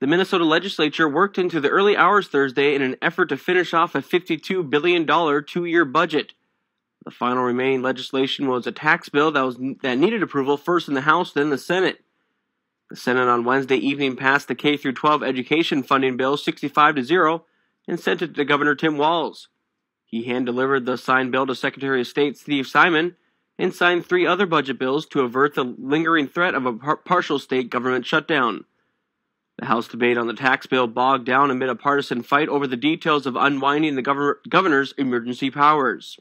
The Minnesota legislature worked into the early hours Thursday in an effort to finish off a $52 billion two year budget. The final remaining legislation was a tax bill that, was, that needed approval first in the House, then the Senate. The Senate on Wednesday evening passed the K 12 education funding bill 65 to 0 and sent it to Governor Tim Walz. He hand delivered the signed bill to Secretary of State Steve Simon and signed three other budget bills to avert the lingering threat of a par- partial state government shutdown. The House debate on the tax bill bogged down amid a partisan fight over the details of unwinding the governor's emergency powers.